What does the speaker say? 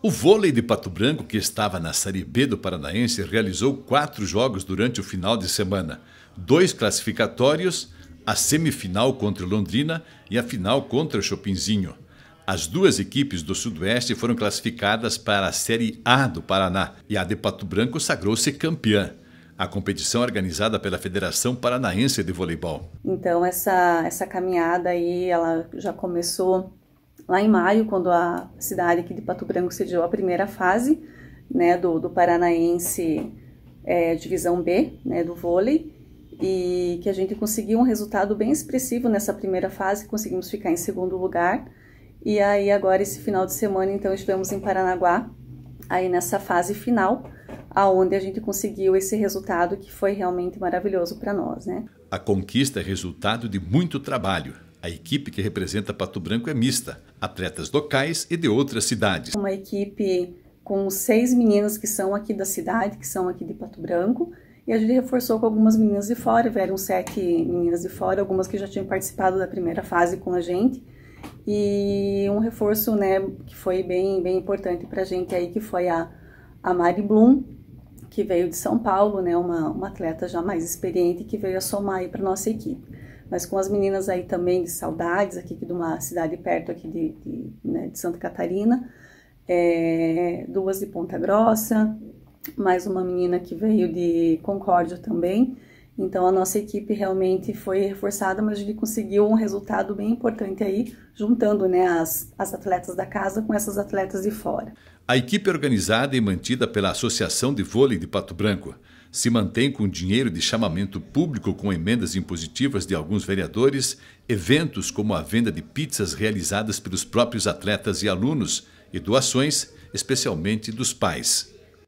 O vôlei de Pato Branco, que estava na Série B do Paranaense, realizou quatro jogos durante o final de semana: dois classificatórios, a semifinal contra Londrina e a final contra Chopinzinho. As duas equipes do Sudoeste foram classificadas para a Série A do Paraná e a de Pato Branco sagrou-se campeã. A competição é organizada pela Federação Paranaense de Voleibol. Então essa essa caminhada aí, ela já começou lá em maio, quando a cidade aqui de Pato Branco sediou a primeira fase né, do, do Paranaense é, Divisão B né, do vôlei e que a gente conseguiu um resultado bem expressivo nessa primeira fase, conseguimos ficar em segundo lugar. E aí agora esse final de semana então estivemos em Paranaguá, aí nessa fase final, aonde a gente conseguiu esse resultado que foi realmente maravilhoso para nós, né? A conquista é resultado de muito trabalho a equipe que representa Pato Branco é mista, atletas locais e de outras cidades. Uma equipe com seis meninas que são aqui da cidade, que são aqui de Pato Branco, e a gente reforçou com algumas meninas de fora, vieram sete meninas de fora, algumas que já tinham participado da primeira fase com a gente, e um reforço né, que foi bem, bem importante para a gente aí, que foi a, a Mari Blum, que veio de São Paulo, né, uma, uma atleta já mais experiente, que veio a somar aí para nossa equipe mas com as meninas aí também de saudades, aqui de uma cidade perto aqui de, de, né, de Santa Catarina, é, duas de Ponta Grossa, mais uma menina que veio de Concórdia também. Então a nossa equipe realmente foi reforçada, mas a gente conseguiu um resultado bem importante aí, juntando né, as, as atletas da casa com essas atletas de fora. A equipe é organizada e mantida pela Associação de Vôlei de Pato Branco se mantém com dinheiro de chamamento público com emendas impositivas de alguns vereadores, eventos como a venda de pizzas realizadas pelos próprios atletas e alunos e doações, especialmente dos pais.